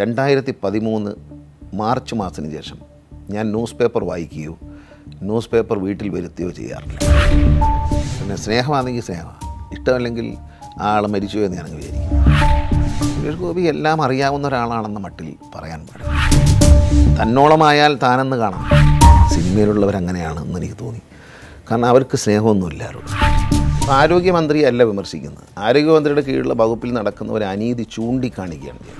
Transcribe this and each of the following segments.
രണ്ടായിരത്തി പതിമൂന്ന് മാർച്ച് മാസത്തിന് ശേഷം ഞാൻ ന്യൂസ് പേപ്പർ വായിക്കുകയോ ന്യൂസ് പേപ്പർ വീട്ടിൽ വരുത്തുകയോ ചെയ്യാറില്ല പിന്നെ സ്നേഹമാണെങ്കിൽ സ്നേഹമാണ് ഇഷ്ടമല്ലെങ്കിൽ ആ ആൾ മരിച്ചു എന്ന് ഞാനങ്ങ് വിചാരിക്കും സുരേഷ് ഗോപി എല്ലാം അറിയാവുന്ന ഒരാളാണെന്ന് മട്ടിൽ പറയാൻ പാടില്ല തന്നോളമായാൽ താനെന്ന് കാണാം സിനിമയിലുള്ളവരങ്ങനെയാണെന്ന് എനിക്ക് തോന്നി കാരണം അവർക്ക് സ്നേഹമൊന്നുമില്ല ആരോഗ്യമന്ത്രിയല്ല വിമർശിക്കുന്നത് ആരോഗ്യമന്ത്രിയുടെ കീഴിലുള്ള വകുപ്പിൽ നടക്കുന്ന ഒരു അനീതി ചൂണ്ടിക്കാണിക്കുകയാണ്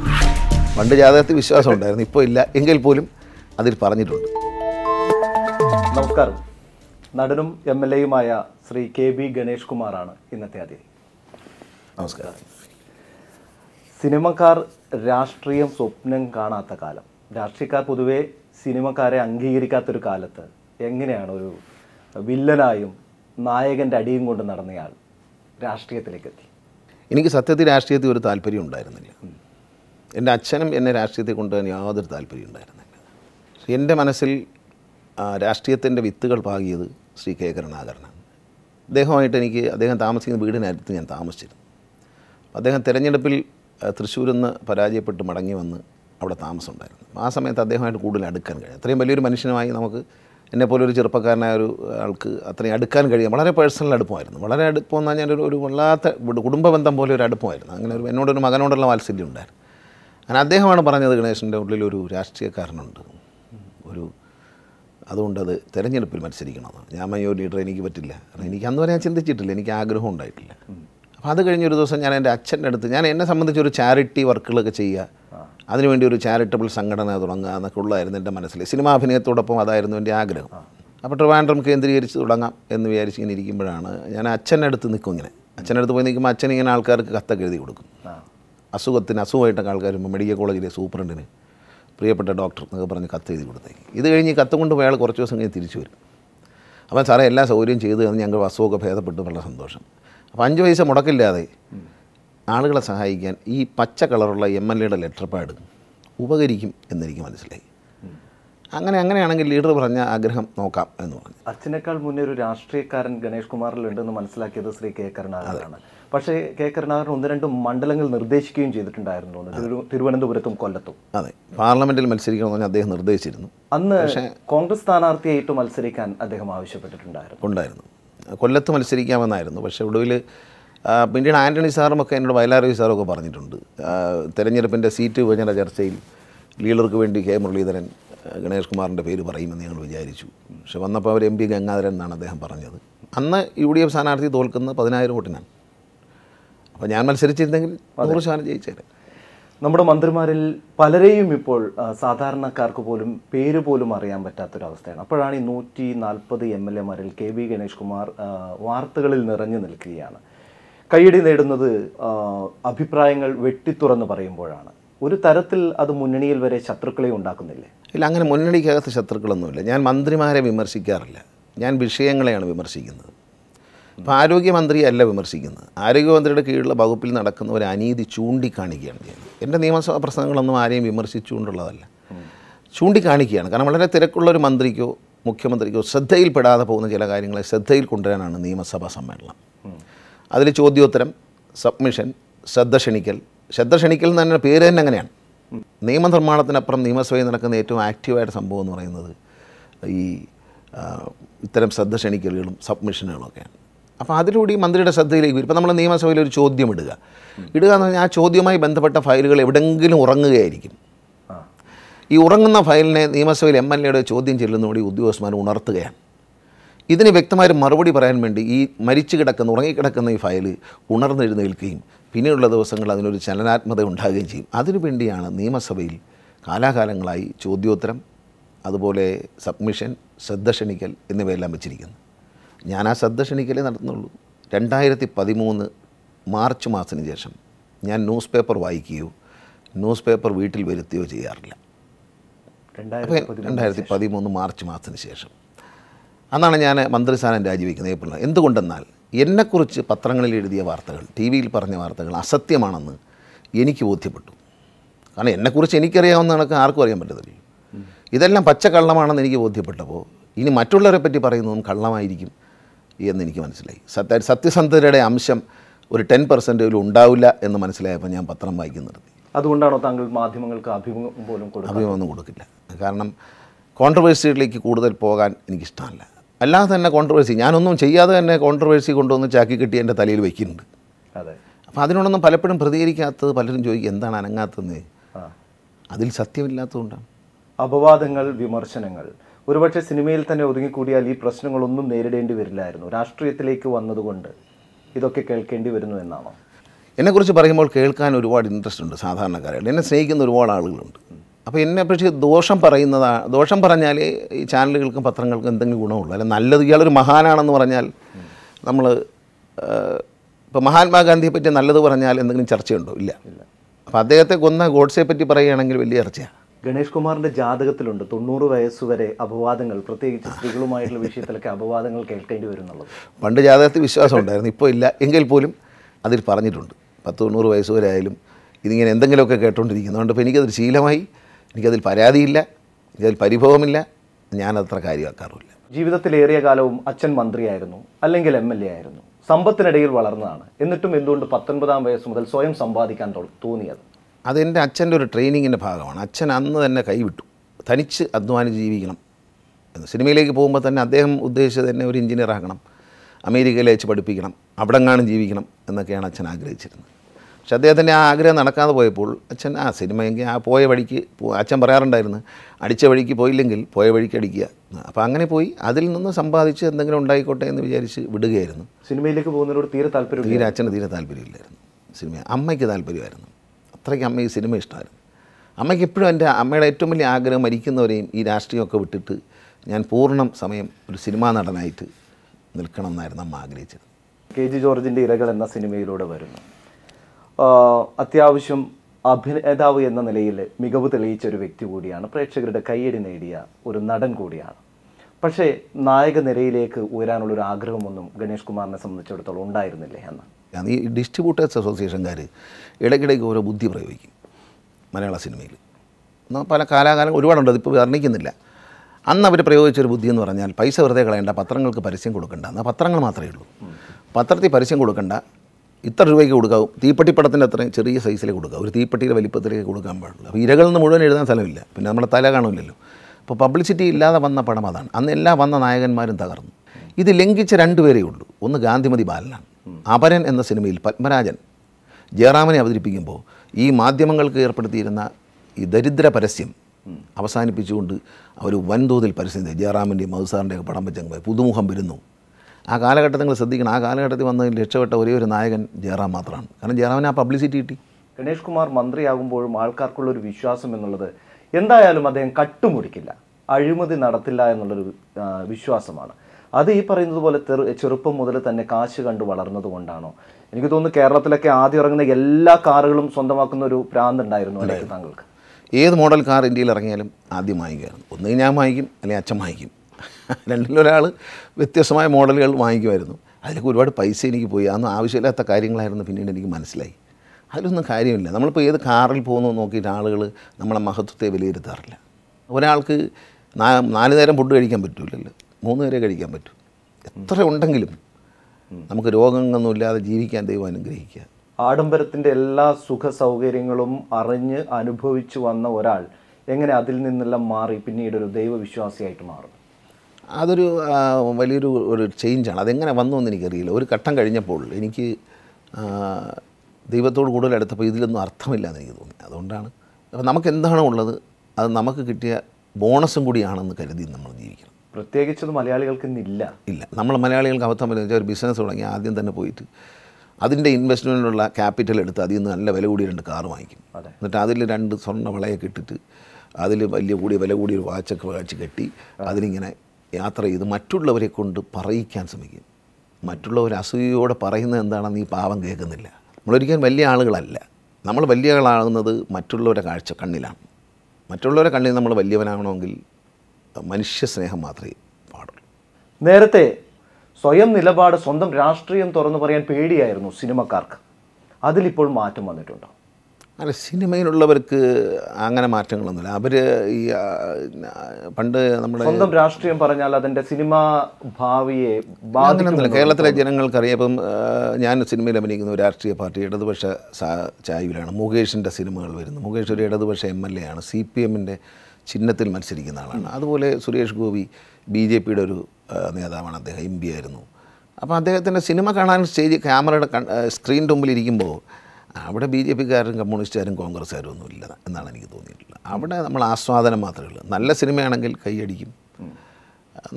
പണ്ട് ജാതകത്തിൽ വിശ്വാസം ഉണ്ടായിരുന്നു ഇപ്പോൾ ഇല്ല എങ്കിൽ പോലും അതിൽ പറഞ്ഞിട്ടുണ്ട് നമസ്കാരം നടനും എം എൽ എയുമായ ശ്രീ കെ ബി ഗണേഷ് കുമാറാണ് ഇന്നത്തെ അതിഥി നമസ്കാരം സിനിമക്കാർ രാഷ്ട്രീയം സ്വപ്നം കാണാത്ത കാലം രാഷ്ട്രീയക്കാർ പൊതുവേ സിനിമക്കാരെ അംഗീകരിക്കാത്തൊരു കാലത്ത് എങ്ങനെയാണ് ഒരു വില്ലനായും നായകൻ്റെ അടിയും കൊണ്ട് നടന്നയാൾ രാഷ്ട്രീയത്തിലേക്ക് എത്തി എനിക്ക് സത്യത്തിൽ രാഷ്ട്രീയത്തിൽ ഒരു താല്പര്യം ഉണ്ടായിരുന്നില്ല എൻ്റെ അച്ഛനും എന്നെ രാഷ്ട്രീയത്തിൽ കൊണ്ടുപോകാൻ യാതൊരു താല്പര്യം ഉണ്ടായിരുന്നില്ല എൻ്റെ മനസ്സിൽ രാഷ്ട്രീയത്തിൻ്റെ വിത്തുകൾ പാകിയത് ശ്രീ കെ കരുണാകരനാണ് അദ്ദേഹമായിട്ട് എനിക്ക് അദ്ദേഹം താമസിക്കുന്ന വീടിനടുത്ത് ഞാൻ താമസിച്ചിരുന്നു അദ്ദേഹം തിരഞ്ഞെടുപ്പിൽ തൃശ്ശൂരിൽ നിന്ന് പരാജയപ്പെട്ട് മടങ്ങി വന്ന് അവിടെ താമസമുണ്ടായിരുന്നു ആ സമയത്ത് അദ്ദേഹമായിട്ട് കൂടുതൽ അടുക്കാൻ കഴിയും അത്രയും വലിയൊരു മനുഷ്യനുമായി നമുക്ക് എന്നെപ്പോലെ ഒരു ചെറുപ്പക്കാരനായ ഒരു ആൾക്ക് അത്രയും അടുക്കാൻ കഴിയും വളരെ പേഴ്സണൽ അടുപ്പമായിരുന്നു വളരെ അടുപ്പം എന്ന് പറഞ്ഞാൽ ഒരു വല്ലാത്ത കുടുംബ ബന്ധം പോലെ ഒരു അടുപ്പമായിരുന്നു അങ്ങനെ ഒരു എന്നോടൊരു മകനോടുള്ള വാത്സല്യം ഉണ്ടായിരുന്നു അങ്ങനെ അദ്ദേഹമാണ് പറഞ്ഞത് ഗണേശൻ്റെ ഉള്ളിൽ ഒരു രാഷ്ട്രീയക്കാരനുണ്ട് ഒരു അതുകൊണ്ട് അത് തിരഞ്ഞെടുപ്പിൽ മത്സരിക്കണമെന്ന് ഞാൻ അയ്യോ ലീഡർ എനിക്ക് പറ്റില്ല കാരണം എനിക്ക് അന്ന് വരെ ഞാൻ ചിന്തിച്ചിട്ടില്ല എനിക്ക് ആഗ്രഹം ഉണ്ടായിട്ടില്ല അപ്പോൾ അത് കഴിഞ്ഞ ഒരു ദിവസം ഞാൻ എൻ്റെ അച്ഛൻ്റെ അടുത്ത് ഞാൻ എന്നെ സംബന്ധിച്ച് ഒരു ചാരിറ്റി വർക്കുകളൊക്കെ ചെയ്യുക അതിനുവേണ്ടി ഒരു ചാരിറ്റബിൾ സംഘടന തുടങ്ങുക എന്നൊക്കെ ഉള്ളതായിരുന്നു എൻ്റെ മനസ്സിൽ സിനിമാഭിനയത്തോടൊപ്പം അതായിരുന്നു എൻ്റെ ആഗ്രഹം അപ്പോൾ ട്രിവാൻഡ്രം കേന്ദ്രീകരിച്ച് തുടങ്ങാം എന്ന് വിചാരിച്ച് ഇങ്ങനെ ഇരിക്കുമ്പോഴാണ് ഞാൻ അച്ഛൻ്റെ അടുത്ത് നിൽക്കും ഇങ്ങനെ അച്ഛൻ്റെ അടുത്ത് പോയി നിൽക്കുമ്പോൾ അച്ഛൻ ഇങ്ങനെ ആൾക്കാർക്ക് കത്തൊക്കെ എഴുതി കൊടുക്കും അസുഖത്തിന് അസുഖമായിട്ടൊക്കെ ആൾക്കാർ മെഡിക്കൽ കോളേജിലെ സൂപ്രണ്ടിന് പ്രിയപ്പെട്ട ഡോക്ടർ എന്നൊക്കെ പറഞ്ഞ് കത്ത് എഴുതി കൊടുത്തേക്ക് ഇത് കഴിഞ്ഞ് കത്ത് കൊണ്ട് അയാൾ കുറച്ച് ദിവസം കഴിഞ്ഞ് തിരിച്ചു വരും അപ്പം സാറേ എല്ലാ സൗകര്യം ചെയ്തു തന്ന് ഞങ്ങൾ അസുഖമൊക്കെ ഭേദപ്പെട്ട് വളരെ സന്തോഷം അപ്പോൾ അഞ്ച് പൈസ മുടക്കില്ലാതെ ആളുകളെ സഹായിക്കാൻ ഈ പച്ച കളറുള്ള എം എൽ എയുടെ ലെറ്റർ പാഡ് ഉപകരിക്കും എന്നെനിക്ക് മനസ്സിലായി അങ്ങനെ അങ്ങനെയാണെങ്കിൽ ലീഡർ പറഞ്ഞ ആഗ്രഹം നോക്കാം എന്ന് പറഞ്ഞു അച്ഛനേക്കാൾ മുന്നേ ഒരു രാഷ്ട്രീയക്കാരൻ ഗണേഷ് കുമാറിൽ ഉണ്ടെന്ന് മനസ്സിലാക്കിയത് ശ്രീ കെ കരുണാകരനാണ് പക്ഷേ കെ കരുണാകരൻ ഒന്ന് രണ്ട് മണ്ഡലങ്ങൾ നിർദ്ദേശിക്കുകയും ചെയ്തിട്ടുണ്ടായിരുന്നു തിരുവനന്തപുരത്തും കൊല്ലത്തും അതെ പാർലമെന്റിൽ മത്സരിക്കണമെന്ന് പറഞ്ഞാൽ അദ്ദേഹം നിർദ്ദേശിച്ചിരുന്നു അന്ന് കോൺഗ്രസ് സ്ഥാനാർത്ഥിയായിട്ട് മത്സരിക്കാൻ അദ്ദേഹം ആവശ്യപ്പെട്ടിട്ടുണ്ടായിരുന്നു ഉണ്ടായിരുന്നു കൊല്ലത്ത് മത്സരിക്കാമെന്നായിരുന്നു പക്ഷെ ഒടുവിൽ പിന്നീട് ആൻ്റണി സാറും ഒക്കെ എന്നോട് വയലാറവി സാറും ഒക്കെ പറഞ്ഞിട്ടുണ്ട് തെരഞ്ഞെടുപ്പിൻ്റെ സീറ്റ് വിഭജന ചർച്ചയിൽ ലീഡർക്ക് വേണ്ടി കെ മുരളീധരൻ ഗണേഷ് കുമാറിൻ്റെ പേര് പറയുമെന്ന് ഞങ്ങൾ വിചാരിച്ചു പക്ഷെ വന്നപ്പോൾ അവർ എം പി ഗംഗാധരൻ എന്നാണ് അദ്ദേഹം പറഞ്ഞത് അന്ന് യു ഡി എഫ് സ്ഥാനാർത്ഥി തോൽക്കുന്ന പതിനായിരം വോട്ടിനാണ് അപ്പോൾ ഞാൻ മത്സരിച്ചിരുന്നെങ്കിൽ നൂറ് ശതമാനം ജയിച്ചേരെ നമ്മുടെ മന്ത്രിമാരിൽ പലരെയും ഇപ്പോൾ സാധാരണക്കാർക്ക് പോലും പേര് പോലും അറിയാൻ പറ്റാത്തൊരവസ്ഥയാണ് അപ്പോഴാണ് ഈ നൂറ്റി നാൽപ്പത് എം എൽ എമാരിൽ കെ വി ഗണേഷ് കുമാർ വാർത്തകളിൽ നിറഞ്ഞു നിൽക്കുകയാണ് കൈയടി നേടുന്നത് അഭിപ്രായങ്ങൾ വെട്ടിത്തുറന്ന് പറയുമ്പോഴാണ് ഒരു തരത്തിൽ അത് മുന്നണിയിൽ വരെ ശത്രുക്കളെ ഉണ്ടാക്കുന്നില്ലേ ഇല്ല അങ്ങനെ മുന്നണിക്കകത്ത് ശത്രുക്കളൊന്നുമില്ല ഞാൻ മന്ത്രിമാരെ വിമർശിക്കാറില്ല ഞാൻ വിഷയങ്ങളെയാണ് വിമർശിക്കുന്നത് ഇപ്പോൾ ആരോഗ്യമന്ത്രിയല്ല വിമർശിക്കുന്നത് ആരോഗ്യമന്ത്രിയുടെ കീഴിലുള്ള വകുപ്പിൽ നടക്കുന്ന ഒരു അനീതി ചൂണ്ടിക്കാണിക്കുകയാണ് ചെയ്യുന്നത് എൻ്റെ നിയമസഭാ പ്രസംഗങ്ങളൊന്നും ആരെയും വിമർശിച്ചുകൊണ്ടുള്ളതല്ല ചൂണ്ടിക്കാണിക്കുകയാണ് കാരണം വളരെ തിരക്കുള്ള ഒരു മന്ത്രിക്കോ മുഖ്യമന്ത്രിക്കോ ശ്രദ്ധയിൽപ്പെടാതെ പോകുന്ന ചില കാര്യങ്ങളെ ശ്രദ്ധയിൽ കൊണ്ടുവരാനാണ് നിയമസഭാ സമ്മേളനം അതിൽ ചോദ്യോത്തരം സബ്മിഷൻ ശ്രദ്ധ ക്ഷണിക്കൽ ശ്രദ്ധ ക്ഷണിക്കൽ എന്ന് തന്നെ പേര് തന്നെ അങ്ങനെയാണ് നിയമനിർമ്മാണത്തിനപ്പുറം നിയമസഭയിൽ നടക്കുന്ന ഏറ്റവും ആക്റ്റീവായിട്ട് സംഭവം എന്ന് പറയുന്നത് ഈ ഇത്തരം ശ്രദ്ധ ക്ഷണിക്കലുകളും സബ്മിഷനുകളും ഒക്കെയാണ് അപ്പോൾ അതിലൂടെ ഈ മന്ത്രിയുടെ ശ്രദ്ധയിലേക്ക് വരും ഇപ്പോൾ നമ്മൾ നിയമസഭയിൽ ഒരു ചോദ്യം ഇടുക ഇടുക എന്ന് പറഞ്ഞാൽ ആ ചോദ്യവുമായി ബന്ധപ്പെട്ട ഫയലുകൾ എവിടെയെങ്കിലും ഉറങ്ങുകയായിരിക്കും ഈ ഉറങ്ങുന്ന ഫയലിനെ നിയമസഭയിൽ എം എൽ എയുടെ ചോദ്യം ചെല്ലുന്നതോടെ ഉദ്യോഗസ്ഥന്മാർ ഉണർത്തുകയാണ് ഇതിന് വ്യക്തമായ മറുപടി പറയാൻ വേണ്ടി ഈ മരിച്ചു കിടക്കുന്ന ഉറങ്ങിക്കിടക്കുന്ന ഈ ഫയൽ ഉണർന്നെഴുന്നേൽക്കുകയും പിന്നീടുള്ള ദിവസങ്ങൾ അതിനൊരു ചലനാത്മത ഉണ്ടാകുകയും ചെയ്യും അതിനുവേണ്ടിയാണ് നിയമസഭയിൽ കാലാകാലങ്ങളായി ചോദ്യോത്തരം അതുപോലെ സബ്മിഷൻ ശ്രദ്ധ ക്ഷണിക്കൽ എന്നിവയെല്ലാം വെച്ചിരിക്കുന്നത് ഞാൻ ആ ശ്രദ്ധ ക്ഷണിക്കലേ നടത്തുന്നുള്ളൂ രണ്ടായിരത്തി പതിമൂന്ന് മാർച്ച് മാസത്തിന് ശേഷം ഞാൻ ന്യൂസ് പേപ്പർ വായിക്കുകയോ ന്യൂസ് പേപ്പർ വീട്ടിൽ വരുത്തുകയോ ചെയ്യാറില്ല രണ്ടായിരത്തി പതിമൂന്ന് മാർച്ച് മാസത്തിന് ശേഷം അന്നാണ് ഞാൻ മന്ത്രിസ്ഥാനം രാജിവെക്കുന്നത് ഏപ്രിൽ എന്തുകൊണ്ടെന്നാൽ എന്നെക്കുറിച്ച് പത്രങ്ങളിൽ എഴുതിയ വാർത്തകൾ ടി വിയിൽ പറഞ്ഞ വാർത്തകൾ അസത്യമാണെന്ന് എനിക്ക് ബോധ്യപ്പെട്ടു കാരണം എന്നെക്കുറിച്ച് എനിക്കറിയാവുന്ന കണക്ക് ആർക്കും അറിയാൻ പറ്റത്തില്ല ഇതെല്ലാം കള്ളമാണെന്ന് എനിക്ക് ബോധ്യപ്പെട്ടപ്പോൾ ഇനി മറ്റുള്ളവരെ പറ്റി പറയുന്നതും കള്ളമായിരിക്കും എന്ന് എനിക്ക് മനസ്സിലായി സത്യ സത്യസന്ധതയുടെ അംശം ഒരു ടെൻ പെർസെൻറ്റേലും ഉണ്ടാവില്ല എന്ന് മനസ്സിലായപ്പോൾ ഞാൻ പത്രം വായിക്കുന്ന നിർത്തി അതുകൊണ്ടാണോ താങ്കൾ മാധ്യമങ്ങൾക്ക് അഭിമുഖം പോലും അഭിമുഖം ഒന്നും കൊടുക്കില്ല കാരണം കോൺട്രവേഴ്സികളിലേക്ക് കൂടുതൽ പോകാൻ എനിക്കിഷ്ടമല്ല അല്ലാതെ തന്നെ കോൺട്രവേഴ്സി ഞാനൊന്നും ചെയ്യാതെ തന്നെ കോൺട്രവേഴ്സി കൊണ്ടുവന്ന് ചാക്കി കെട്ടി എൻ്റെ തലയിൽ വയ്ക്കുന്നുണ്ട് അതെ അപ്പോൾ അതിനോടൊന്നും പലപ്പോഴും പ്രതികരിക്കാത്തത് പലരും ചോദിക്കും എന്താണ് അനങ്ങാത്തതെന്ന് അതിൽ സത്യമില്ലാത്തതുകൊണ്ടാണ് അപവാദങ്ങൾ വിമർശനങ്ങൾ ഒരുപക്ഷെ സിനിമയിൽ തന്നെ ഒതുങ്ങിക്കൂടിയാൽ ഈ പ്രശ്നങ്ങളൊന്നും നേരിടേണ്ടി വരില്ലായിരുന്നു രാഷ്ട്രീയത്തിലേക്ക് വന്നതുകൊണ്ട് ഇതൊക്കെ കേൾക്കേണ്ടി വരുന്നു എന്നാണോ എന്നെക്കുറിച്ച് പറയുമ്പോൾ കേൾക്കാൻ ഒരുപാട് ഇൻട്രസ്റ്റ് ഉണ്ട് സാധാരണക്കാരായിട്ട് എന്നെ സ്നേഹിക്കുന്ന ഒരുപാട് ആളുകളുണ്ട് അപ്പോൾ എന്നെ അപേക്ഷിച്ച് ദോഷം പറയുന്നതാണ് ദോഷം പറഞ്ഞാൽ ഈ ചാനലുകൾക്കും പത്രങ്ങൾക്കും എന്തെങ്കിലും ഗുണമുള്ളൂ അല്ല നല്ലത് ഇയാളൊരു മഹാനാണെന്ന് പറഞ്ഞാൽ നമ്മൾ ഇപ്പോൾ മഹാത്മാഗാന്ധിയെ പറ്റി നല്ലത് പറഞ്ഞാൽ എന്തെങ്കിലും ചർച്ചയുണ്ടോ ഇല്ല അപ്പോൾ അദ്ദേഹത്തെ കൊന്ന ഗോഡ്സെ പറ്റി പറയുകയാണെങ്കിൽ വലിയ ചർച്ചയാണ് ഗണേഷ് കുമാറിൻ്റെ ജാതകത്തിലുണ്ട് തൊണ്ണൂറ് വയസ്സുവരെ അപവാദങ്ങൾ പ്രത്യേകിച്ച് സ്ത്രീകളുമായിട്ടുള്ള വിഷയത്തിലൊക്കെ അപവാദങ്ങൾ കേൾക്കേണ്ടി വരുന്നുള്ളത് പണ്ട് ജാതകത്തിൽ വിശ്വാസം ഉണ്ടായിരുന്നു ഇപ്പോൾ ഇല്ല എങ്കിൽ പോലും അതിൽ പറഞ്ഞിട്ടുണ്ട് പത്ത് തൊണ്ണൂറ് വയസ്സ് വരെ ആയാലും ഇതിങ്ങനെ എന്തെങ്കിലുമൊക്കെ കേട്ടുകൊണ്ടിരിക്കുന്നതുകൊണ്ട് ഇപ്പോൾ എനിക്കതൊരു ശീലമായി എനിക്കതിൽ പരാതിയില്ല എനിക്കതിൽ പരിഭവമില്ല ഞാനത്ര കാര്യമാക്കാറുമില്ല ജീവിതത്തിലേറിയ കാലവും അച്ഛൻ മന്ത്രിയായിരുന്നു അല്ലെങ്കിൽ എം എൽ എ ആയിരുന്നു സമ്പത്തിനിടയിൽ വളർന്നതാണ് എന്നിട്ടും എന്തുകൊണ്ട് പത്തൊൻപതാം വയസ്സ് മുതൽ സ്വയം സമ്പാദിക്കാൻ തോന്നിയത് അതെൻ്റെ അച്ഛൻ്റെ ഒരു ട്രെയിനിങ്ങിൻ്റെ ഭാഗമാണ് അച്ഛൻ അന്ന് തന്നെ കൈവിട്ടു തനിച്ച് അധ്വാനിച്ച് ജീവിക്കണം എന്ന് സിനിമയിലേക്ക് പോകുമ്പോൾ തന്നെ അദ്ദേഹം ഉദ്ദേശിച്ചത് തന്നെ ഒരു എഞ്ചിനീയർ ആക്കണം അമേരിക്കയിൽ വെച്ച് പഠിപ്പിക്കണം അവിടെങ്ങാനും ജീവിക്കണം എന്നൊക്കെയാണ് അച്ഛൻ ആഗ്രഹിച്ചിരുന്നത് പക്ഷെ അദ്ദേഹത്തിൻ്റെ ആ ആഗ്രഹം നടക്കാതെ പോയപ്പോൾ അച്ഛൻ ആ സിനിമയെങ്കിൽ ആ പോയ വഴിക്ക് അച്ഛൻ പറയാറുണ്ടായിരുന്നു അടിച്ച വഴിക്ക് പോയില്ലെങ്കിൽ പോയ വഴിക്ക് അടിക്കുക അപ്പോൾ അങ്ങനെ പോയി അതിൽ നിന്ന് സമ്പാദിച്ച് എന്തെങ്കിലും ഉണ്ടായിക്കോട്ടെ എന്ന് വിചാരിച്ച് വിടുകയായിരുന്നു സിനിമയിലേക്ക് പോകുന്നതിനോട് തീരെ താല്പര്യം തീരെ അച്ഛന് തീരെ താല്പര്യമില്ലായിരുന്നു സിനിമ അമ്മയ്ക്ക് താല്പര്യമായിരുന്നു അത്രയ്ക്ക് അമ്മ ഈ സിനിമ ഇഷ്ടമായിരുന്നു അമ്മയ്ക്ക് എപ്പോഴും എൻ്റെ അമ്മയുടെ ഏറ്റവും വലിയ ആഗ്രഹം മരിക്കുന്നവരെയും ഈ രാഷ്ട്രീയമൊക്കെ വിട്ടിട്ട് ഞാൻ പൂർണ്ണം സമയം ഒരു സിനിമാ നടനായിട്ട് നിൽക്കണം എന്നായിരുന്നു അമ്മ ആഗ്രഹിച്ചത് കെ ജി ജോർജിൻ്റെ ഇരകൾ എന്ന സിനിമയിലൂടെ വരുന്നു അത്യാവശ്യം അഭിനേതാവ് എന്ന നിലയിൽ മികവ് തെളിയിച്ച ഒരു വ്യക്തി കൂടിയാണ് പ്രേക്ഷകരുടെ കയ്യടി നേടിയ ഒരു നടൻ കൂടിയാണ് പക്ഷേ നായക നിരയിലേക്ക് ഉയരാനുള്ളൊരു ആഗ്രഹമൊന്നും ഗണേഷ് കുമാറിനെ സംബന്ധിച്ചിടത്തോളം ഉണ്ടായിരുന്നില്ലേ എന്ന് ഞാൻ ഈ ഡിസ്ട്രിബ്യൂട്ടേഴ്സ് അസോസിയേഷൻകാർ ഇടയ്ക്കിടയ്ക്ക് ഓരോ ബുദ്ധി പ്രയോഗിക്കും മലയാള സിനിമയിൽ പല കാലാകാലം ഒരുപാടുണ്ട് അതിപ്പോൾ വർണ്ണിക്കുന്നില്ല അന്ന് അവർ പ്രയോഗിച്ചൊരു ബുദ്ധി എന്ന് പറഞ്ഞാൽ പൈസ വെറുതെ കളയേണ്ട പത്രങ്ങൾക്ക് പരസ്യം കൊടുക്കേണ്ട എന്നാൽ പത്രങ്ങൾ മാത്രമേ ഉള്ളൂ പത്രത്തിൽ പരസ്യം കൊടുക്കേണ്ട ഇത്ര രൂപയ്ക്ക് കൊടുക്കാവും തീപ്പെട്ടിപ്പടത്തിൻ്റെ അത്രയും ചെറിയ സൈസിലേക്ക് കൊടുക്കുക ഒരു തീപ്പെട്ടിയുടെ വലിപ്പത്തിലേക്ക് കൊടുക്കാൻ പാടുള്ളൂ അപ്പോൾ ഇരകളിൽ മുഴുവൻ എഴുതാൻ സ്ഥലമില്ല പിന്നെ നമ്മുടെ തല കാണില്ലല്ലോ അപ്പോൾ പബ്ലിസിറ്റി ഇല്ലാതെ വന്ന പടം അതാണ് അന്ന് എല്ലാ വന്ന നായകന്മാരും തകർന്നു ഇത് ലംഘിച്ച രണ്ടുപേരേ ഉള്ളൂ ഒന്ന് ഗാന്ധിമതി ബാലനാണ് അപരൻ എന്ന സിനിമയിൽ പത്മരാജൻ ജയറാമനെ അവതരിപ്പിക്കുമ്പോൾ ഈ മാധ്യമങ്ങൾക്ക് ഏർപ്പെടുത്തിയിരുന്ന ഈ ദരിദ്ര പരസ്യം അവസാനിപ്പിച്ചുകൊണ്ട് അവർ വൻതോതിൽ പരസ്യം ജയറാമിൻ്റെയും മധുസാറിൻ്റെയൊക്കെ പടം വെച്ചങ്ങ് പുതുമുഖം വരുന്നു ആ കാലഘട്ടത്തിൽ നിങ്ങൾ ശ്രദ്ധിക്കണം ആ കാലഘട്ടത്തിൽ വന്നതിൽ രക്ഷപ്പെട്ട ഒരേ ഒരു നായകൻ ജയറാം മാത്രമാണ് കാരണം ജയറാമിന് ആ പബ്ലിസിറ്റി കിട്ടി ഗണേഷ് കുമാർ മന്ത്രിയാകുമ്പോഴും ആൾക്കാർക്കുള്ള ഒരു വിശ്വാസം എന്നുള്ളത് എന്തായാലും അദ്ദേഹം കട്ടുമുടിക്കില്ല അഴിമതി നടത്തില്ല എന്നുള്ളൊരു വിശ്വാസമാണ് അത് ഈ പറയുന്നത് പോലെ ചെറുപ്പം മുതൽ തന്നെ കാശ് കണ്ടു വളർന്നത് കൊണ്ടാണോ എനിക്ക് തോന്നുന്നു കേരളത്തിലൊക്കെ ആദ്യം ഇറങ്ങുന്ന എല്ലാ കാറുകളും സ്വന്തമാക്കുന്ന ഒരു പ്രാന്തുണ്ടായിരുന്നു അല്ലെങ്കിൽ താങ്കൾക്ക് ഏത് മോഡൽ കാർ ഇന്ത്യയിൽ ഇറങ്ങിയാലും ആദ്യം വാങ്ങിക്കുകയാണ് ഒന്നുകിൽ ഞാൻ വാങ്ങിക്കും അല്ലെങ്കിൽ അച്ഛൻ വാങ്ങിക്കും ഒരാൾ വ്യത്യസ്തമായ മോഡലുകൾ വാങ്ങിക്കുമായിരുന്നു അതിലേക്ക് ഒരുപാട് പൈസ എനിക്ക് പോയി അതൊന്നും ആവശ്യമില്ലാത്ത കാര്യങ്ങളായിരുന്നു പിന്നീട് എനിക്ക് മനസ്സിലായി അതിലൊന്നും കാര്യമില്ല നമ്മളിപ്പോൾ ഏത് കാറിൽ പോകുന്നു നോക്കിയിട്ട് ആളുകൾ നമ്മളെ മഹത്വത്തെ വിലയിരുത്താറില്ല ഒരാൾക്ക് നാല് നേരം ഫുഡ് കഴിക്കാൻ പറ്റൂലല്ലോ മൂന്ന് നേരം കഴിക്കാൻ പറ്റും എത്ര ഉണ്ടെങ്കിലും നമുക്ക് രോഗങ്ങളൊന്നും ഇല്ലാതെ ജീവിക്കാൻ ദൈവം അനുഗ്രഹിക്കുക ആഡംബരത്തിൻ്റെ എല്ലാ സുഖ സൗകര്യങ്ങളും അറിഞ്ഞ് അനുഭവിച്ചു വന്ന ഒരാൾ എങ്ങനെ അതിൽ നിന്നെല്ലാം മാറി പിന്നീട് ഒരു ദൈവവിശ്വാസിയായിട്ട് മാറും അതൊരു വലിയൊരു ഒരു ചേഞ്ചാണ് അതെങ്ങനെ വന്നു എന്ന് എനിക്കറിയില്ല ഒരു ഘട്ടം കഴിഞ്ഞപ്പോൾ എനിക്ക് ദൈവത്തോട് കൂടുതൽ അടുത്തപ്പോൾ ഇതിലൊന്നും അർത്ഥമില്ല എന്ന് എനിക്ക് തോന്നി അതുകൊണ്ടാണ് അപ്പോൾ നമുക്ക് എന്താണോ ഉള്ളത് അത് നമുക്ക് കിട്ടിയ ബോണസും കൂടിയാണെന്ന് കരുതി നമ്മൾ ജീവിക്കണം പ്രത്യേകിച്ചത് മലയാളികൾക്ക് ഇന്നില്ല ഇല്ല നമ്മൾ മലയാളികൾക്ക് അബദ്ധം എന്ന് വെച്ചാൽ ഒരു ബിസിനസ് തുടങ്ങി ആദ്യം തന്നെ പോയിട്ട് അതിൻ്റെ ഇൻവെസ്റ്റ്മെൻറ്റിനുള്ള ക്യാപിറ്റൽ എടുത്ത് അതിൽ നിന്ന് നല്ല വില കൂടിയ രണ്ട് കാർ വാങ്ങിക്കും എന്നിട്ട് അതിൽ രണ്ട് സ്വർണ്ണ വളയൊക്കെ ഇട്ടിട്ട് അതിൽ വലിയ കൂടിയ വില കൂടിയ ഒരു വാച്ചൊക്കെ വാച്ച് കെട്ടി അതിലിങ്ങനെ യാത്ര ചെയ്ത് മറ്റുള്ളവരെ കൊണ്ട് പറയിക്കാൻ ശ്രമിക്കും മറ്റുള്ളവർ അസൂയോടെ പറയുന്നത് എന്താണെന്ന് ഈ പാവം കേൾക്കുന്നില്ല നമ്മളൊരിക്കലും വലിയ ആളുകളല്ല നമ്മൾ വലിയ ആളാകുന്നത് മറ്റുള്ളവരുടെ കാഴ്ച കണ്ണിലാണ് മറ്റുള്ളവരുടെ കണ്ണിൽ നമ്മൾ വലിയവനാകണമെങ്കിൽ മനുഷ്യ സ്നേഹം മാത്രമേ പാടുള്ളൂ നേരത്തെ സ്വയം നിലപാട് സ്വന്തം രാഷ്ട്രീയം തുറന്നു പറയാൻ പേടിയായിരുന്നു സിനിമക്കാർക്ക് അതിലിപ്പോൾ മാറ്റം വന്നിട്ടുണ്ട് അല്ല സിനിമയിലുള്ളവർക്ക് അങ്ങനെ മാറ്റങ്ങളൊന്നുമില്ല അവർ ഈ പണ്ട് നമ്മുടെ സ്വന്തം രാഷ്ട്രീയം പറഞ്ഞാൽ അതിൻ്റെ സിനിമ ഭാവിയെ ബാധിക്കുന്നില്ല കേരളത്തിലെ ജനങ്ങൾക്കറിയാം ഇപ്പം ഞാൻ സിനിമയിൽ അഭിനയിക്കുന്ന ഒരു രാഷ്ട്രീയ പാർട്ടി ഇടതുപക്ഷ ചായ്വിലാണ് മുകേഷിൻ്റെ സിനിമകൾ വരുന്നു മുകേഷ് ഒരു ഇടതുപക്ഷ എം എൽ എ ആണ് സി പി എമ്മിൻ്റെ ചിഹ്നത്തിൽ മത്സരിക്കുന്ന ആളാണ് അതുപോലെ സുരേഷ് ഗോപി ബി ജെ പിയുടെ ഒരു നേതാവാണ് അദ്ദേഹം എം പി ആയിരുന്നു അപ്പോൾ അദ്ദേഹത്തിൻ്റെ സിനിമ കാണാൻ സ്റ്റേജ് ക്യാമറയുടെ സ്ക്രീൻ മുമ്പിൽ ഇരിക്കുമ്പോൾ അവിടെ ബി ജെ പിക്കാരും കമ്മ്യൂണിസ്റ്റുകാരും കോൺഗ്രസ്സുകാരും ഒന്നുമില്ല എന്നാണ് എനിക്ക് തോന്നിയിട്ടുള്ളത് അവിടെ നമ്മൾ ആസ്വാദനം മാത്രമേ ഉള്ളൂ നല്ല സിനിമയാണെങ്കിൽ കൈയടിക്കും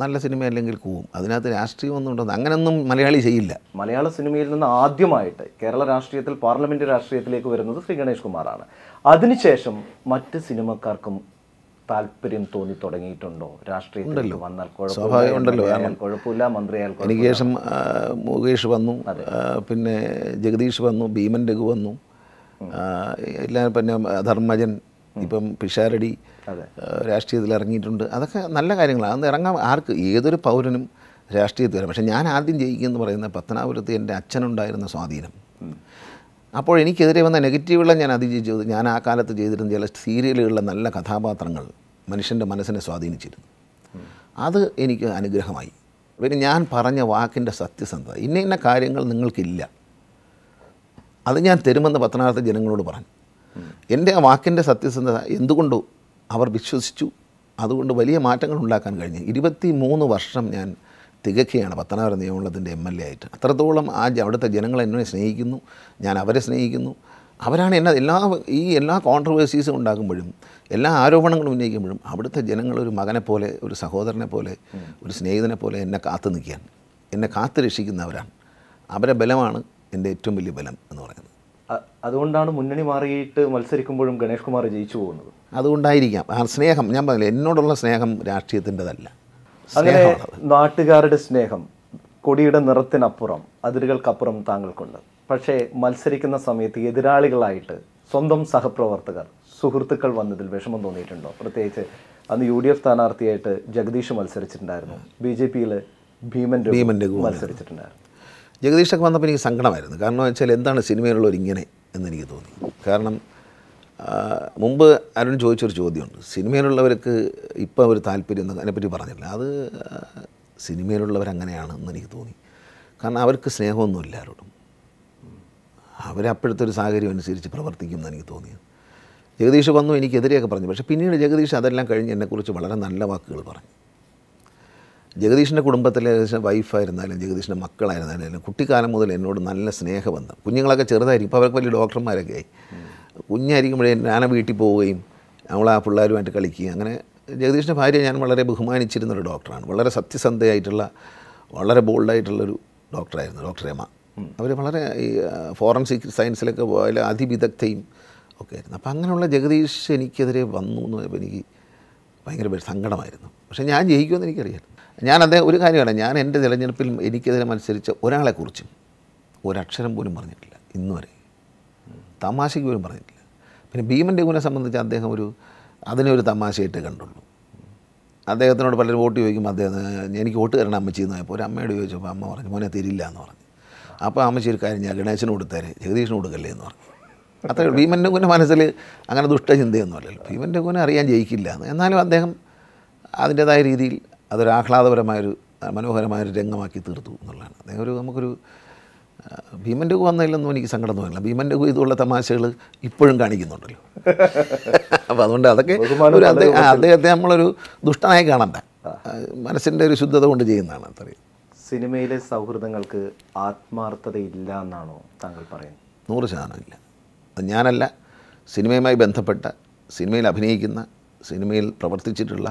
നല്ല സിനിമ അല്ലെങ്കിൽ കൂവും അതിനകത്ത് രാഷ്ട്രീയമൊന്നും ഉണ്ടെന്ന് അങ്ങനെയൊന്നും മലയാളി ചെയ്യില്ല മലയാള സിനിമയിൽ നിന്ന് ആദ്യമായിട്ട് കേരള രാഷ്ട്രീയത്തിൽ പാർലമെൻറ്റ് രാഷ്ട്രീയത്തിലേക്ക് വരുന്നത് ശ്രീ ഗണേഷ് കുമാറാണ് അതിനുശേഷം മറ്റ് സിനിമക്കാർക്കും താല്പര്യം തോന്നി തുടങ്ങിയിട്ടുണ്ടോ രാഷ്ട്രീയത്തിൽ വന്നാൽ മന്ത്രിയാൽ എനിക്ക് ശേഷം മുകേഷ് വന്നു പിന്നെ ജഗദീഷ് വന്നു ഭീമൻ രഘു വന്നു എല്ലാം പിന്നെ ധർമ്മജൻ ഇപ്പം പിഷാരടി രാഷ്ട്രീയത്തിൽ ഇറങ്ങിയിട്ടുണ്ട് അതൊക്കെ നല്ല കാര്യങ്ങളാണ് അന്ന് ഇറങ്ങാൻ ആർക്ക് ഏതൊരു പൗരനും രാഷ്ട്രീയത്തിൽ വരാം പക്ഷേ ഞാൻ ആദ്യം ജയിക്കുമെന്ന് പറയുന്ന പത്തനാപുരത്ത് എൻ്റെ അച്ഛനുണ്ടായിരുന്ന സ്വാധീനം അപ്പോൾ എനിക്കെതിരെ വന്ന നെഗറ്റീവുകളെ ഞാൻ അതിജീവിച്ചു ഞാൻ ആ കാലത്ത് ചെയ്തിരുന്ന ചില സീരിയലുകളിലെ നല്ല കഥാപാത്രങ്ങൾ മനുഷ്യൻ്റെ മനസ്സിനെ സ്വാധീനിച്ചിരുന്നു അത് എനിക്ക് അനുഗ്രഹമായി പിന്നെ ഞാൻ പറഞ്ഞ വാക്കിൻ്റെ സത്യസന്ധത ഇന്ന ഇന്ന കാര്യങ്ങൾ നിങ്ങൾക്കില്ല അത് ഞാൻ തരുമെന്ന് പത്തനാർത്ഥ ജനങ്ങളോട് പറഞ്ഞു എൻ്റെ ആ വാക്കിൻ്റെ സത്യസന്ധത എന്തുകൊണ്ടോ അവർ വിശ്വസിച്ചു അതുകൊണ്ട് വലിയ മാറ്റങ്ങൾ ഉണ്ടാക്കാൻ കഴിഞ്ഞു ഇരുപത്തി മൂന്ന് വർഷം ഞാൻ തികക്കുകയാണ് പത്തനാപുരം നിയമമണ്ഡലത്തിൻ്റെ എം എൽ എ ആയിട്ട് അത്രത്തോളം ആ അവിടുത്തെ ജനങ്ങൾ എന്നെ സ്നേഹിക്കുന്നു ഞാൻ അവരെ സ്നേഹിക്കുന്നു അവരാണ് എന്നെ എല്ലാ ഈ എല്ലാ കോൺട്രവേഴ്സീസും ഉണ്ടാകുമ്പോഴും എല്ലാ ആരോപണങ്ങളും ഉന്നയിക്കുമ്പോഴും അവിടുത്തെ ജനങ്ങൾ ഒരു മകനെ പോലെ ഒരു സഹോദരനെ പോലെ ഒരു സ്നേഹിതനെ പോലെ എന്നെ കാത്തു നിൽക്കാൻ എന്നെ കാത്തു രക്ഷിക്കുന്നവരാണ് അവരെ ബലമാണ് എൻ്റെ ഏറ്റവും വലിയ ബലം എന്ന് പറയുന്നത് അതുകൊണ്ടാണ് മുന്നണി മാറിയിട്ട് മത്സരിക്കുമ്പോഴും ഗണേഷ് കുമാർ ജയിച്ചു പോകുന്നത് അതുകൊണ്ടായിരിക്കാം ആ സ്നേഹം ഞാൻ പറഞ്ഞില്ല എന്നോടുള്ള സ്നേഹം രാഷ്ട്രീയത്തിൻ്റെതല്ല അങ്ങനെ നാട്ടുകാരുടെ സ്നേഹം കൊടിയുടെ നിറത്തിനപ്പുറം അതിരുകൾക്കപ്പുറം താങ്കൾക്കുണ്ട് പക്ഷേ മത്സരിക്കുന്ന സമയത്ത് എതിരാളികളായിട്ട് സ്വന്തം സഹപ്രവർത്തകർ സുഹൃത്തുക്കൾ വന്നതിൽ വിഷമം തോന്നിയിട്ടുണ്ടോ പ്രത്യേകിച്ച് അന്ന് യു ഡി എഫ് സ്ഥാനാർത്ഥിയായിട്ട് ജഗദീഷ് മത്സരിച്ചിട്ടുണ്ടായിരുന്നു ബി ജെ പിയിൽ ഭീമൻ ഭീമൻ മത്സരിച്ചിട്ടുണ്ടായിരുന്നു ജഗദീഷൊക്കെ വന്നപ്പോൾ എനിക്ക് സങ്കടമായിരുന്നു കാരണം വെച്ചാൽ എന്താണ് സിനിമയിലുള്ളവർ ഇങ്ങനെ എന്നെനിക്ക് തോന്നി കാരണം മുമ്പ് അരുൺ ചോദിച്ചൊരു ചോദ്യമുണ്ട് സിനിമയിലുള്ളവർക്ക് ഇപ്പം ഒരു താല്പര്യം ഒന്നും അതിനെപ്പറ്റി പറഞ്ഞില്ല അത് എന്ന് എനിക്ക് തോന്നി കാരണം അവർക്ക് സ്നേഹമൊന്നുമില്ല ആരോടും അവരപ്പോഴത്തെ ഒരു സാഹചര്യം അനുസരിച്ച് പ്രവർത്തിക്കുമെന്ന് എനിക്ക് തോന്നിയത് ജഗദീഷ് വന്നു എനിക്കെതിരെയൊക്കെ പറഞ്ഞു പക്ഷേ പിന്നീട് ജഗദീഷ് അതെല്ലാം കഴിഞ്ഞ് എന്നെക്കുറിച്ച് വളരെ നല്ല വാക്കുകൾ പറഞ്ഞു ജഗദീഷിൻ്റെ കുടുംബത്തിലെ ഏകദേശം വൈഫായിരുന്നാലും ജഗദീഷിൻ്റെ മക്കളായിരുന്നാലും കുട്ടിക്കാലം മുതൽ എന്നോട് നല്ല സ്നേഹബന്ധം കുഞ്ഞുങ്ങളൊക്കെ ചെറുതായിരിക്കും ഇപ്പോൾ അവർക്ക് വലിയ ഡോക്ടർമാരൊക്കെ ആയി കുഞ്ഞായിരിക്കുമ്പോഴേ ഞാൻ വീട്ടിൽ പോവുകയും നമ്മൾ ആ പിള്ളേരുമായിട്ട് കളിക്കുകയും അങ്ങനെ ജഗദീഷിൻ്റെ ഭാര്യ ഞാൻ വളരെ ബഹുമാനിച്ചിരുന്നൊരു ഡോക്ടറാണ് വളരെ സത്യസന്ധയായിട്ടുള്ള വളരെ ബോൾഡായിട്ടുള്ളൊരു ഡോക്ടറായിരുന്നു ഡോക്ടർ രമ അവർ വളരെ ഈ ഫോറൻസിക് സയൻസിലൊക്കെ പോയാൽ അതിവിദഗ്ധയും ഒക്കെ ആയിരുന്നു അപ്പോൾ അങ്ങനെയുള്ള ജഗദീഷ് എനിക്കെതിരെ വന്നു എന്ന് പറയുമ്പോൾ എനിക്ക് ഭയങ്കര സങ്കടമായിരുന്നു പക്ഷേ ഞാൻ ജയിക്കുമെന്ന് എനിക്കറിയായിരുന്നു ഞാൻ അതേ ഒരു കാര്യമാണ് ഞാൻ എൻ്റെ തിരഞ്ഞെടുപ്പിൽ എനിക്കെതിരെ മത്സരിച്ച ഒരാളെക്കുറിച്ചും ഒരക്ഷരം പോലും പറഞ്ഞിട്ടില്ല ഇന്നുവരെ തമാശയ്ക്ക് പോലും പറഞ്ഞിട്ടില്ല പിന്നെ ഭീമൻ്റെ ഗുണെ സംബന്ധിച്ച് അദ്ദേഹം ഒരു അതിനെ ഒരു തമാശയായിട്ട് കണ്ടുള്ളൂ അദ്ദേഹത്തിനോട് പലരും വോട്ട് ചോദിക്കുമ്പോൾ അദ്ദേഹം എനിക്ക് വോട്ട് തരണം അമ്മച്ചി എന്ന് പോയപ്പോൾ ഒരു അമ്മയോട് ചോദിച്ചപ്പോൾ അമ്മ പറഞ്ഞു മോനെ തരില്ല എന്ന് പറഞ്ഞു അപ്പോൾ അമ്മച്ചി ഒരു കാര്യം ഞാൻ ഗണേശന് കൊടുത്തേരെ ജഗദീഷിന് കൊടുക്കല്ലേ എന്ന് പറഞ്ഞു അത്രയേ ഭീമൻ്റെ കുഞ്ഞ് മനസ്സിൽ അങ്ങനെ ദുഷ്ടചിന്തയൊന്നുമല്ലല്ലോ ഭീമൻ്റെ കുഞ്ഞ് അറിയാൻ ജയിക്കില്ല എന്ന് എന്നാലും അദ്ദേഹം അതിൻ്റേതായ രീതിയിൽ അതൊരു ആഹ്ലാദപരമായൊരു മനോഹരമായൊരു രംഗമാക്കി തീർത്തു എന്നുള്ളതാണ് അദ്ദേഹം ഒരു നമുക്കൊരു ഭീമൻ രഘു വന്നതിലൊന്നും എനിക്ക് സങ്കടം തോന്നില്ല ഭീമൻ രഘു ഇതുള്ള തമാശകൾ ഇപ്പോഴും കാണിക്കുന്നുണ്ടല്ലോ അപ്പോൾ അതുകൊണ്ട് അതൊക്കെ ഒരു അദ്ദേഹത്തെ നമ്മളൊരു ദുഷ്ടനായി കാണണ്ട മനസ്സിൻ്റെ ഒരു ശുദ്ധത കൊണ്ട് ചെയ്യുന്നതാണ് അത്രയും സിനിമയിലെ സൗഹൃദങ്ങൾക്ക് ആത്മാർത്ഥതയില്ല എന്നാണോ താങ്കൾ പറയുന്നത് നൂറ് ശതമാനം ഇല്ല അത് ഞാനല്ല സിനിമയുമായി ബന്ധപ്പെട്ട സിനിമയിൽ അഭിനയിക്കുന്ന സിനിമയിൽ പ്രവർത്തിച്ചിട്ടുള്ള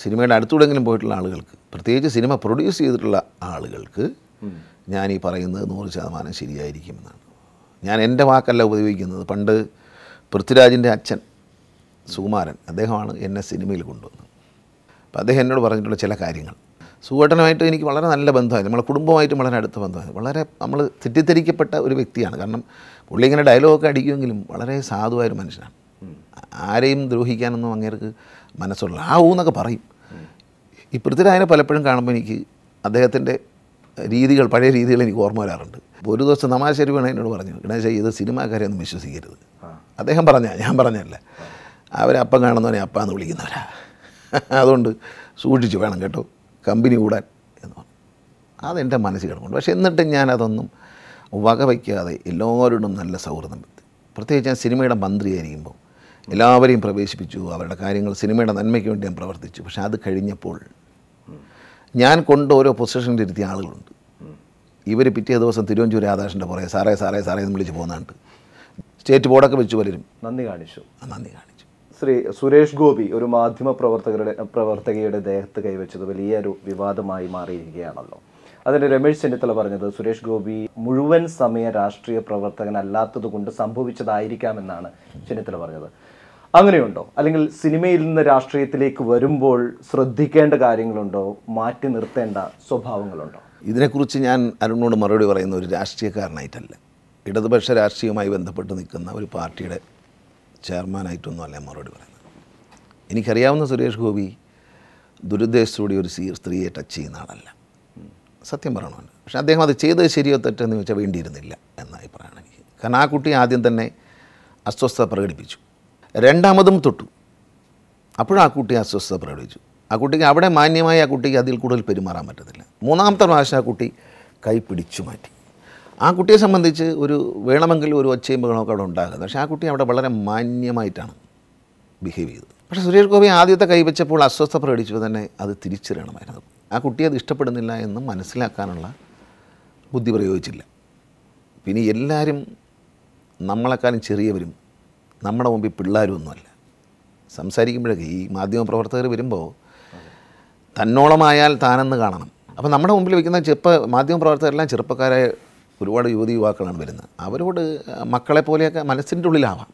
സിനിമയുടെ അടുത്തൂടെങ്കിലും പോയിട്ടുള്ള ആളുകൾക്ക് പ്രത്യേകിച്ച് സിനിമ പ്രൊഡ്യൂസ് ചെയ്തിട്ടുള്ള ആളുകൾക്ക് ഞാൻ ഈ പറയുന്നത് നൂറ് ശതമാനം ശരിയായിരിക്കുമെന്നാണ് ഞാൻ എൻ്റെ വാക്കല്ല ഉപയോഗിക്കുന്നത് പണ്ട് പൃഥ്വിരാജിൻ്റെ അച്ഛൻ സുകുമാരൻ അദ്ദേഹമാണ് എന്നെ സിനിമയിൽ കൊണ്ടുവന്നത് അപ്പോൾ അദ്ദേഹം എന്നോട് പറഞ്ഞിട്ടുള്ള ചില കാര്യങ്ങൾ സുഖേട്ടനുമായിട്ട് എനിക്ക് വളരെ നല്ല ബന്ധമായിരുന്നു നമ്മളെ കുടുംബമായിട്ടും വളരെ അടുത്ത ബന്ധമായിരുന്നു വളരെ നമ്മൾ തെറ്റിദ്ധരിക്കപ്പെട്ട ഒരു വ്യക്തിയാണ് കാരണം പുള്ളി ഇങ്ങനെ ഡയലോഗൊക്കെ അടിക്കുമെങ്കിലും വളരെ സാധുവായൊരു മനുഷ്യനാണ് ആരെയും ദ്രോഹിക്കാനൊന്നും അങ്ങേർക്ക് മനസ്സുള്ള ആ ഊന്നൊക്കെ പറയും ഈ പൃഥ്വിരാജിനെ പലപ്പോഴും കാണുമ്പോൾ എനിക്ക് അദ്ദേഹത്തിൻ്റെ രീതികൾ പഴയ രീതികൾ എനിക്ക് ഓർമ്മ വരാറുണ്ട് ഒരു ദിവസം നമാസ് ശരീഫാണ് എന്നോട് പറഞ്ഞു ഗണേശ ഇത് സിനിമാക്കാരെയൊന്നും വിശ്വസിക്കരുത് അദ്ദേഹം പറഞ്ഞ ഞാൻ പറഞ്ഞല്ല അവരപ്പം കാണുന്നവരെ എന്ന് വിളിക്കുന്നവരാ അതുകൊണ്ട് സൂക്ഷിച്ച് വേണം കേട്ടോ കമ്പനി കൂടാൻ എന്ന് പറഞ്ഞു അതെൻ്റെ മനസ്സിൽ കിടക്കുന്നുണ്ട് പക്ഷേ എന്നിട്ടും ഞാനതൊന്നും വകവയ്ക്കാതെ എല്ലാവരോടും നല്ല സൗഹൃദം പ്രത്യേകിച്ച് ഞാൻ സിനിമയുടെ മന്ത്രിയായിരിക്കുമ്പോൾ എല്ലാവരെയും പ്രവേശിപ്പിച്ചു അവരുടെ കാര്യങ്ങൾ സിനിമയുടെ നന്മയ്ക്ക് വേണ്ടി ഞാൻ പ്രവർത്തിച്ചു പക്ഷേ അത് കഴിഞ്ഞപ്പോൾ ഞാൻ കൊണ്ട് ഓരോ പൊസിഷനിലിരുത്തിയ ആളുകളുണ്ട് ഇവർ പിറ്റേ ദിവസം തിരുവഞ്ചൂർ രാധാകൃഷ്ണൻ്റെ പുറകെ സാറേ സാറേ സാറേ എന്ന് വിളിച്ച് പോകുന്നുണ്ട് സ്റ്റേറ്റ് ബോർഡൊക്കെ വെച്ച് പലരും നന്ദി കാണിച്ചു നന്ദി കാണിച്ചു ശ്രീ സുരേഷ് ഗോപി ഒരു മാധ്യമ പ്രവർത്തകരുടെ പ്രവർത്തകയുടെ ദേഹത്ത് കൈവച്ചത് വലിയൊരു വിവാദമായി മാറിയിരിക്കുകയാണല്ലോ അതിൻ്റെ രമേശ് ചെന്നിത്തല പറഞ്ഞത് സുരേഷ് ഗോപി മുഴുവൻ സമയ രാഷ്ട്രീയ പ്രവർത്തകനല്ലാത്തത് കൊണ്ട് സംഭവിച്ചതായിരിക്കാമെന്നാണ് ചെന്നിത്തല പറഞ്ഞത് അങ്ങനെയുണ്ടോ അല്ലെങ്കിൽ സിനിമയിൽ നിന്ന് രാഷ്ട്രീയത്തിലേക്ക് വരുമ്പോൾ ശ്രദ്ധിക്കേണ്ട കാര്യങ്ങളുണ്ടോ മാറ്റി നിർത്തേണ്ട സ്വഭാവങ്ങളുണ്ടോ ഇതിനെക്കുറിച്ച് ഞാൻ അരുണിനോട് മറുപടി പറയുന്ന ഒരു രാഷ്ട്രീയക്കാരനായിട്ടല്ല ഇടതുപക്ഷ രാഷ്ട്രീയവുമായി ബന്ധപ്പെട്ട് നിൽക്കുന്ന ഒരു പാർട്ടിയുടെ ചെയർമാനായിട്ടൊന്നുമല്ല മറുപടി പറയുന്നത് എനിക്കറിയാവുന്ന സുരേഷ് ഗോപി ദുരുദ്ദേശത്തോടെ ഒരു സ്ത്രീയെ ടച്ച് ചെയ്യുന്ന ആളല്ല സത്യം പറയണമല്ലോ പക്ഷേ അദ്ദേഹം അത് ചെയ്തത് ശരിയോ തെറ്റെന്ന് ചോദിച്ചാൽ വേണ്ടിയിരുന്നില്ല എന്ന അഭിപ്രായമാണ് എനിക്ക് കാരണം ആ കുട്ടി ആദ്യം തന്നെ അസ്വസ്ഥത പ്രകടിപ്പിച്ചു രണ്ടാമതും തൊട്ടു അപ്പോഴും ആ കുട്ടി അസ്വസ്ഥത പ്രകടിപ്പിച്ചു ആ കുട്ടിക്ക് അവിടെ മാന്യമായി ആ കുട്ടിക്ക് അതിൽ കൂടുതൽ പെരുമാറാൻ പറ്റത്തില്ല മൂന്നാമത്തെ പ്രാവശ്യം ആ കുട്ടി കൈ പിടിച്ചു മാറ്റി ആ കുട്ടിയെ സംബന്ധിച്ച് ഒരു വേണമെങ്കിൽ ഒരു ഒച്ചയും ബഹളമൊക്കെ അവിടെ ഉണ്ടാകുന്നത് പക്ഷേ ആ കുട്ടി അവിടെ വളരെ മാന്യമായിട്ടാണ് ബിഹേവ് ചെയ്തത് പക്ഷേ സുരേഷ് ഗോപി ആദ്യത്തെ കൈവച്ചപ്പോൾ അസ്വസ്ഥ പ്രകടിച്ചു തന്നെ അത് തിരിച്ചറിയണമായിരുന്നു ആ കുട്ടി അത് ഇഷ്ടപ്പെടുന്നില്ല എന്ന് മനസ്സിലാക്കാനുള്ള ബുദ്ധി പ്രയോഗിച്ചില്ല പിന്നെ എല്ലാവരും നമ്മളെക്കാളും ചെറിയവരും നമ്മുടെ മുമ്പിൽ പിള്ളേരൊന്നുമല്ല സംസാരിക്കുമ്പോഴൊക്കെ ഈ മാധ്യമ പ്രവർത്തകർ വരുമ്പോൾ തന്നോളമായാൽ താനെന്ന് കാണണം അപ്പോൾ നമ്മുടെ മുമ്പിൽ വയ്ക്കുന്ന ചെറുപ്പ മാധ്യമ പ്രവർത്തകരെല്ലാം ചെറുപ്പക്കാരെ ഒരുപാട് യുവതി യുവാക്കളാണ് വരുന്നത് അവരോട് മക്കളെ പോലെയൊക്കെ മനസ്സിൻ്റെ ഉള്ളിലാവാം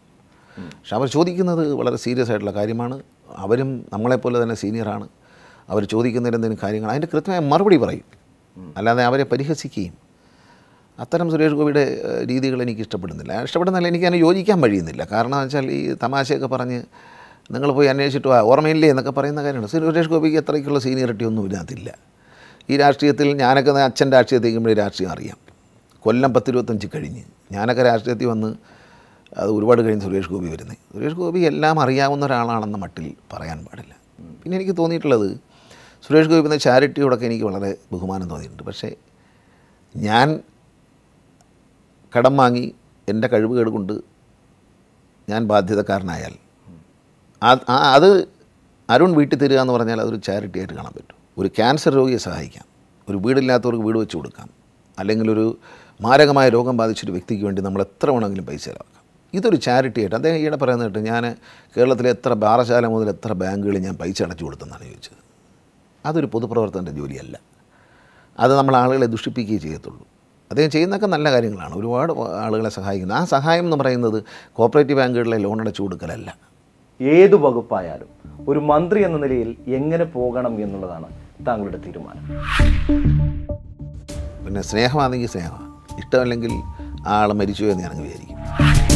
പക്ഷെ അവർ ചോദിക്കുന്നത് വളരെ സീരിയസ് ആയിട്ടുള്ള കാര്യമാണ് അവരും നമ്മളെപ്പോലെ തന്നെ സീനിയറാണ് അവർ ചോദിക്കുന്നതിന് എന്തെങ്കിലും കാര്യങ്ങൾ അതിൻ്റെ കൃത്യമായ മറുപടി പറയും അല്ലാതെ അവരെ പരിഹസിക്കുകയും അത്തരം സുരേഷ് ഗോപിയുടെ രീതികൾ എനിക്ക് ഇഷ്ടപ്പെടുന്നില്ല ഇഷ്ടപ്പെടുന്നില്ല എനിക്ക് അതിനെ യോജിക്കാൻ കഴിയുന്നില്ല കാരണം വെച്ചാൽ ഈ തമാശയൊക്കെ പറഞ്ഞ് നിങ്ങൾ പോയി അന്വേഷിച്ചിട്ട് ആ ഓർമ്മയില്ലേ എന്നൊക്കെ പറയുന്ന കാര്യമാണ് സുരേഷ് ഗോപിക്ക് അത്രയ്ക്കുള്ള സീനിയറിറ്റി ഒന്നും ഇതിനകത്തില്ല ഈ രാഷ്ട്രീയത്തിൽ ഞാനൊക്കെ അച്ഛൻ വേണ്ടി രാഷ്ട്രീയം അറിയാം കൊല്ലം പത്തിരുപത്തഞ്ച് കഴിഞ്ഞ് ഞാനൊക്കെ രാഷ്ട്രീയത്തിൽ വന്ന് അത് ഒരുപാട് കഴിഞ്ഞ് സുരേഷ് ഗോപി വരുന്നത് സുരേഷ് ഗോപി എല്ലാം അറിയാവുന്ന ഒരാളാണെന്ന മട്ടിൽ പറയാൻ പാടില്ല പിന്നെ എനിക്ക് തോന്നിയിട്ടുള്ളത് സുരേഷ് ഗോപി എന്ന ചാരിറ്റിയോടൊക്കെ എനിക്ക് വളരെ ബഹുമാനം തോന്നിയിട്ടുണ്ട് പക്ഷേ ഞാൻ കടം വാങ്ങി എൻ്റെ കഴിവ് കേടുകൊണ്ട് ഞാൻ ബാധ്യതക്കാരനായാൽ അത് അരുൺ വീട്ടിൽ തരിക എന്ന് പറഞ്ഞാൽ അതൊരു ചാരിറ്റി ആയിട്ട് കാണാൻ പറ്റും ഒരു ക്യാൻസർ രോഗിയെ സഹായിക്കാം ഒരു വീടില്ലാത്തവർക്ക് വീട് വെച്ച് കൊടുക്കാം അല്ലെങ്കിൽ ഒരു മാരകമായ രോഗം ബാധിച്ചൊരു വ്യക്തിക്ക് വേണ്ടി നമ്മൾ എത്ര വേണമെങ്കിലും പൈസ ചിലവാക്കാം ഇതൊരു ചാരിറ്റി ആയിട്ട് അദ്ദേഹം ഈയിടെ പറയുന്ന കേട്ട് ഞാൻ കേരളത്തിലെ എത്ര പാറശാല മുതൽ എത്ര ബാങ്കുകളിൽ ഞാൻ പൈസ അടച്ചു കൊടുത്തെന്നാണ് ചോദിച്ചത് അതൊരു പൊതുപ്രവർത്തകൻ്റെ ജോലിയല്ല അത് നമ്മൾ ആളുകളെ ദുഷിപ്പിക്കുകയേ ചെയ്യത്തുള്ളൂ അദ്ദേഹം ചെയ്യുന്നതൊക്കെ നല്ല കാര്യങ്ങളാണ് ഒരുപാട് ആളുകളെ സഹായിക്കുന്നത് ആ സഹായം എന്ന് പറയുന്നത് കോപ്പറേറ്റീവ് ബാങ്കുകളിലെ ലോൺ അടച്ചു കൊടുക്കലല്ല ഏത് വകുപ്പായാലും ഒരു മന്ത്രി എന്ന നിലയിൽ എങ്ങനെ പോകണം എന്നുള്ളതാണ് താങ്കളുടെ തീരുമാനം പിന്നെ സ്നേഹമാണെങ്കിൽ സ്നേഹമാണ് ഇഷ്ടമല്ലെങ്കിൽ ആൾ മരിച്ചു എന്ന് ഞാൻ വിചാരിക്കും